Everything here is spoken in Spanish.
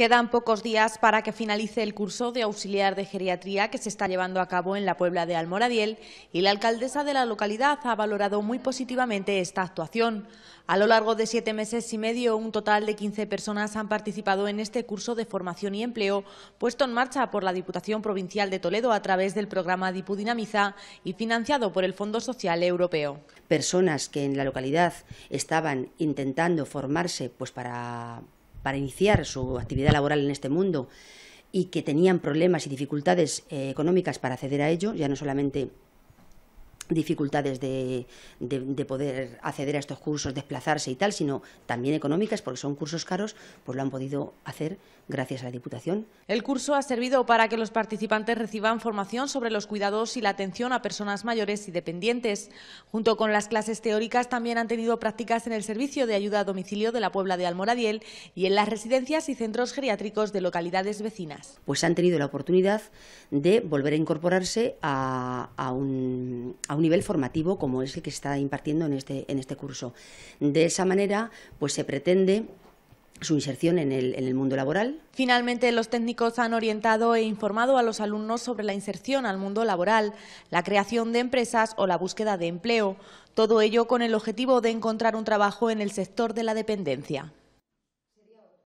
Quedan pocos días para que finalice el curso de auxiliar de geriatría que se está llevando a cabo en la Puebla de Almoradiel y la alcaldesa de la localidad ha valorado muy positivamente esta actuación. A lo largo de siete meses y medio, un total de 15 personas han participado en este curso de formación y empleo puesto en marcha por la Diputación Provincial de Toledo a través del programa Dipudinamiza y financiado por el Fondo Social Europeo. Personas que en la localidad estaban intentando formarse pues para para iniciar su actividad laboral en este mundo y que tenían problemas y dificultades eh, económicas para acceder a ello, ya no solamente dificultades de, poder acceder a estos cursos, desplazarse y tal, sino también económicas, porque son cursos caros, pues lo han podido hacer gracias a la Diputación. El curso ha servido para que los participantes reciban formación sobre los cuidados y la atención a personas mayores y dependientes. Junto con las clases teóricas también han tenido prácticas en el servicio de ayuda a domicilio de la Puebla de Almoradiel y en las residencias y centros geriátricos de localidades vecinas. Pues han tenido la oportunidad de volver a incorporarse a un a un nivel formativo como es el que se está impartiendo este, en este, curso. De esa manera, pues se pretende su inserción en el, mundo laboral. Finalmente, los técnicos han orientado e informado a los alumnos sobre la inserción al mundo laboral, la creación de empresas o la búsqueda de empleo, todo ello con el objetivo de encontrar un trabajo en el sector de la dependencia.